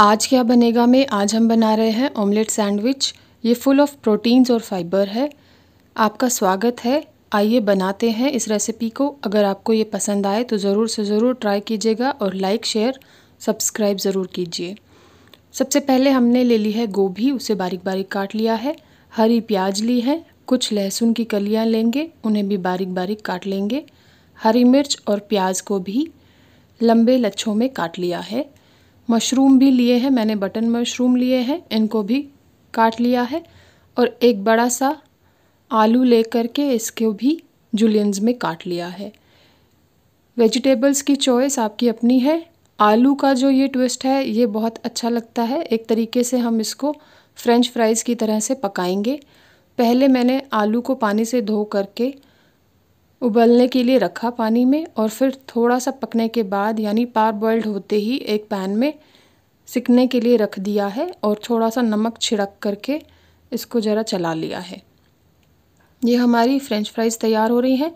आज क्या बनेगा में आज हम बना रहे हैं ऑमलेट सैंडविच ये फुल ऑफ प्रोटीन्स और फाइबर है आपका स्वागत है आइए बनाते हैं इस रेसिपी को अगर आपको ये पसंद आए तो ज़रूर से ज़रूर ट्राई कीजिएगा और लाइक शेयर सब्सक्राइब ज़रूर कीजिए सबसे पहले हमने ले ली है गोभी उसे बारीक बारीक काट लिया है हरी प्याज ली है कुछ लहसुन की कलियाँ लेंगे उन्हें भी बारीक बारीक काट लेंगे हरी मिर्च और प्याज को भी लंबे लच्छों में काट लिया है मशरूम भी लिए हैं मैंने बटन मशरूम लिए हैं इनको भी काट लिया है और एक बड़ा सा आलू लेकर के इसको भी जुलियंस में काट लिया है वेजिटेबल्स की चॉइस आपकी अपनी है आलू का जो ये ट्विस्ट है ये बहुत अच्छा लगता है एक तरीके से हम इसको फ्रेंच फ्राइज़ की तरह से पकाएंगे पहले मैंने आलू को पानी से धो करके उबलने के लिए रखा पानी में और फिर थोड़ा सा पकने के बाद यानी पार बॉइल्ड होते ही एक पैन में सिकने के लिए रख दिया है और थोड़ा सा नमक छिड़क करके इसको ज़रा चला लिया है ये हमारी फ्रेंच फ्राइज़ तैयार हो रही हैं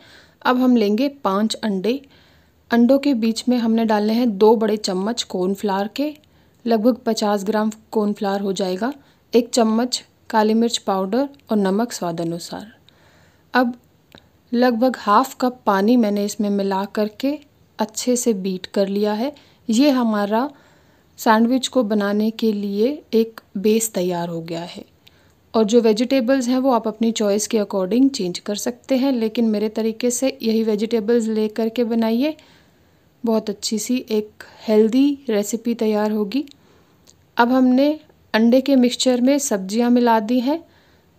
अब हम लेंगे पांच अंडे अंडों के बीच में हमने डालने हैं दो बड़े चम्मच कॉर्नफ्लावर के लगभग पचास ग्राम कॉर्नफ्लावर हो जाएगा एक चम्मच काली मिर्च पाउडर और नमक स्वाद अनुसार अब लगभग हाफ़ कप पानी मैंने इसमें मिला करके अच्छे से बीट कर लिया है ये हमारा सैंडविच को बनाने के लिए एक बेस तैयार हो गया है और जो वेजिटेबल्स हैं वो आप अपनी चॉइस के अकॉर्डिंग चेंज कर सकते हैं लेकिन मेरे तरीके से यही वेजिटेबल्स ले करके बनाइए बहुत अच्छी सी एक हेल्दी रेसिपी तैयार होगी अब हमने अंडे के मिक्सचर में सब्जियां मिला दी हैं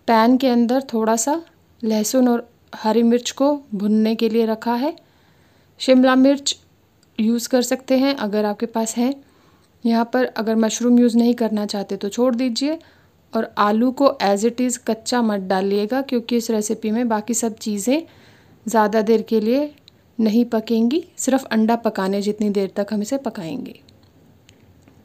पैन के अंदर थोड़ा सा लहसुन और हरी मिर्च को भुनने के लिए रखा है शिमला मिर्च यूज़ कर सकते हैं अगर आपके पास है यहाँ पर अगर मशरूम यूज़ नहीं करना चाहते तो छोड़ दीजिए और आलू को एज़ इट इज़ कच्चा मत डालिएगा क्योंकि इस रेसिपी में बाकी सब चीज़ें ज़्यादा देर के लिए नहीं पकेंगी सिर्फ अंडा पकाने जितनी देर तक हम इसे पकाएंगे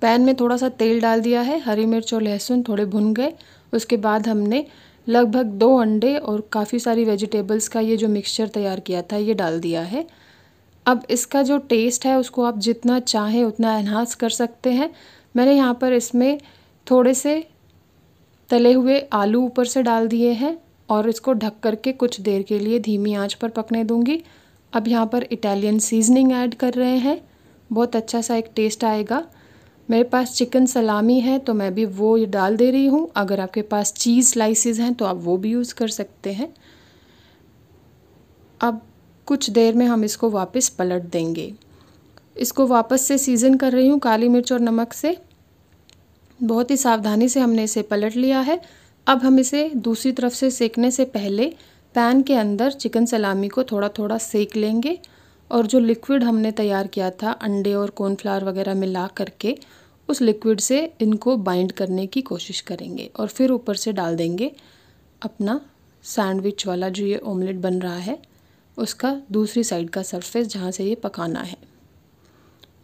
पैन में थोड़ा सा तेल डाल दिया है हरी मिर्च और लहसुन थोड़े भुन गए उसके बाद हमने लगभग दो अंडे और काफ़ी सारी वेजिटेबल्स का ये जो मिक्सचर तैयार किया था ये डाल दिया है अब इसका जो टेस्ट है उसको आप जितना चाहें उतना एनहांस कर सकते हैं मैंने यहाँ पर इसमें थोड़े से तले हुए आलू ऊपर से डाल दिए हैं और इसको ढक करके कुछ देर के लिए धीमी आंच पर पकने दूंगी अब यहाँ पर इटालियन सीजनिंग ऐड कर रहे हैं बहुत अच्छा सा एक टेस्ट आएगा मेरे पास चिकन सलामी है तो मैं भी वो डाल दे रही हूँ अगर आपके पास चीज़ स्लाइसिस हैं तो आप वो भी यूज़ कर सकते हैं अब कुछ देर में हम इसको वापस पलट देंगे इसको वापस से सीज़न कर रही हूँ काली मिर्च और नमक से बहुत ही सावधानी से हमने इसे पलट लिया है अब हम इसे दूसरी तरफ से सेकने से पहले पैन के अंदर चिकन सलामी को थोड़ा थोड़ा सेक लेंगे और जो लिक्विड हमने तैयार किया था अंडे और कॉर्नफ्लावर वगैरह मिला करके उस लिक्विड से इनको बाइंड करने की कोशिश करेंगे और फिर ऊपर से डाल देंगे अपना सैंडविच वाला जो ये ऑमलेट बन रहा है उसका दूसरी साइड का सरफेस जहाँ से ये पकाना है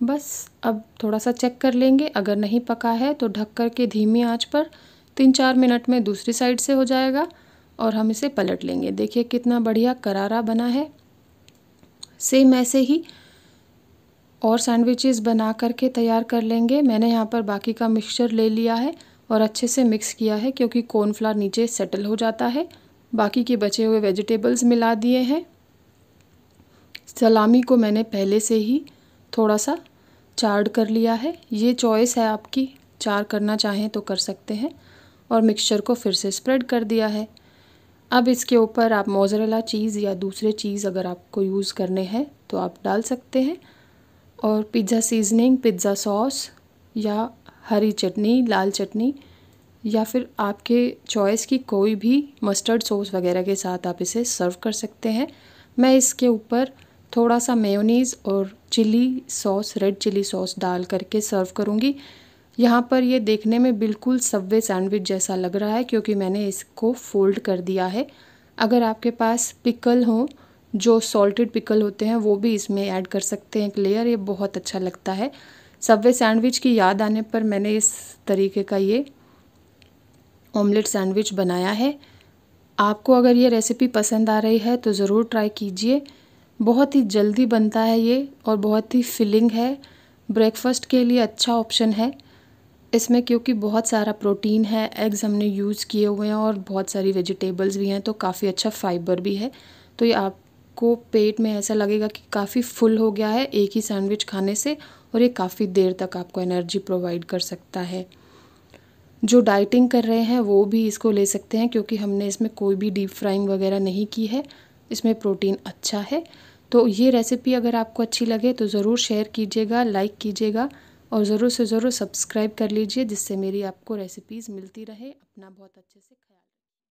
बस अब थोड़ा सा चेक कर लेंगे अगर नहीं पका है तो ढक कर के धीमी आंच पर तीन चार मिनट में दूसरी साइड से हो जाएगा और हम इसे पलट लेंगे देखिए कितना बढ़िया करारा बना है सेम ऐसे ही और सैंडविचेस बना करके तैयार कर लेंगे मैंने यहाँ पर बाकी का मिक्सचर ले लिया है और अच्छे से मिक्स किया है क्योंकि कॉर्नफ्लावर नीचे सेटल हो जाता है बाकी के बचे हुए वेजिटेबल्स मिला दिए हैं सलामी को मैंने पहले से ही थोड़ा सा चार्ड कर लिया है ये चॉइस है आपकी चार करना चाहें तो कर सकते हैं और मिक्सचर को फिर से स्प्रेड कर दिया है अब इसके ऊपर आप मोज़रेला चीज़ या दूसरे चीज़ अगर आपको यूज़ करने हैं तो आप डाल सकते हैं और पिज़्ज़ा सीजनिंग पिज़्ज़ा सॉस या हरी चटनी लाल चटनी या फिर आपके चॉइस की कोई भी मस्टर्ड सॉस वगैरह के साथ आप इसे सर्व कर सकते हैं मैं इसके ऊपर थोड़ा सा मेयोनीज़ और chilli sauce red chilli sauce डाल करके सर्व करूँगी यहाँ पर ये देखने में बिल्कुल सब्वे सैंडविच जैसा लग रहा है क्योंकि मैंने इसको फोल्ड कर दिया है अगर आपके पास पिकल हो जो सॉल्टेड पिकल होते हैं वो भी इसमें ऐड कर सकते हैं एक लेयर ये बहुत अच्छा लगता है सब्वे सैंडविच की याद आने पर मैंने इस तरीके का ये ऑमलेट सैंडविच बनाया है आपको अगर ये रेसिपी पसंद आ रही है तो ज़रूर ट्राई कीजिए बहुत ही जल्दी बनता है ये और बहुत ही फिलिंग है ब्रेकफास्ट के लिए अच्छा ऑप्शन है इसमें क्योंकि बहुत सारा प्रोटीन है एग्स हमने यूज़ किए हुए हैं और बहुत सारी वेजिटेबल्स भी हैं तो काफ़ी अच्छा फाइबर भी है तो ये आपको पेट में ऐसा लगेगा कि काफ़ी फुल हो गया है एक ही सैंडविच खाने से और ये काफ़ी देर तक आपको एनर्जी प्रोवाइड कर सकता है जो डाइटिंग कर रहे हैं वो भी इसको ले सकते हैं क्योंकि हमने इसमें कोई भी डीप फ्राइंग वगैरह नहीं की है इसमें प्रोटीन अच्छा है तो ये रेसिपी अगर आपको अच्छी लगे तो ज़रूर शेयर कीजिएगा लाइक कीजिएगा और ज़रूर से ज़रूर सब्सक्राइब कर लीजिए जिससे मेरी आपको रेसिपीज़ मिलती रहे अपना बहुत अच्छे से ख्याल